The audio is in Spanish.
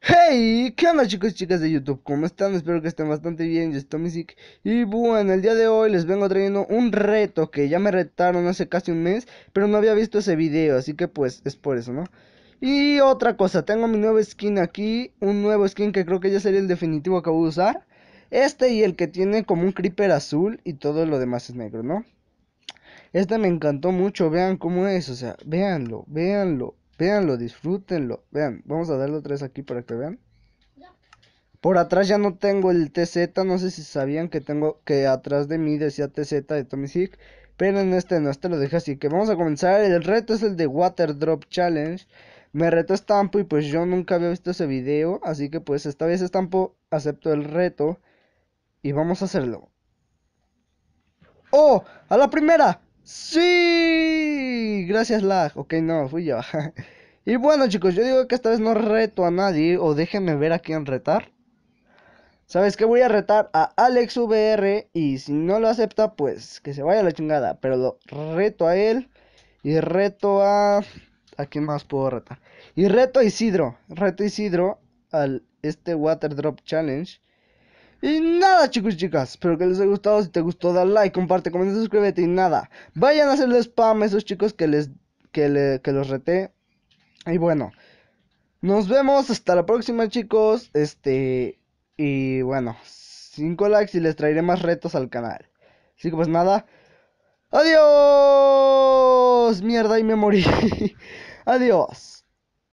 Hey, ¿qué onda chicos y chicas de YouTube? ¿Cómo están? Espero que estén bastante bien, yo estoy Music Y bueno, el día de hoy les vengo trayendo un reto que ya me retaron hace casi un mes Pero no había visto ese video, así que pues es por eso, ¿no? Y otra cosa, tengo mi nuevo skin aquí, un nuevo skin que creo que ya sería el definitivo que voy a usar este y el que tiene como un creeper azul y todo lo demás es negro, ¿no? Este me encantó mucho, vean cómo es, o sea, véanlo, véanlo, véanlo, disfrútenlo. Vean, vamos a darle tres aquí para que vean. Por atrás ya no tengo el TZ, no sé si sabían que tengo que atrás de mí decía TZ de Tommy Sick, pero en este no, este lo dejé así que vamos a comenzar. El reto es el de Water Drop Challenge. Me reto Estampo y pues yo nunca había visto ese video, así que pues esta vez Estampo acepto el reto. Y vamos a hacerlo. ¡Oh! ¡A la primera! ¡Sí! Gracias, lag. Ok, no, fui yo. y bueno, chicos, yo digo que esta vez no reto a nadie. O déjenme ver a quién retar. ¿Sabes que Voy a retar a AlexVR. Y si no lo acepta, pues que se vaya a la chingada. Pero lo reto a él. Y reto a. ¿A quién más puedo retar? Y reto a Isidro. Reto a Isidro al este Water Drop Challenge. Y chicos y chicas, espero que les haya gustado, si te gustó dale like, comparte, comenta, suscríbete y nada. Vayan a hacerle spam a esos chicos que les que, le, que los reté. Y bueno, nos vemos hasta la próxima chicos. Este y bueno, 5 likes y les traeré más retos al canal. Así que pues nada. Adiós. Mierda, y me morí. Adiós.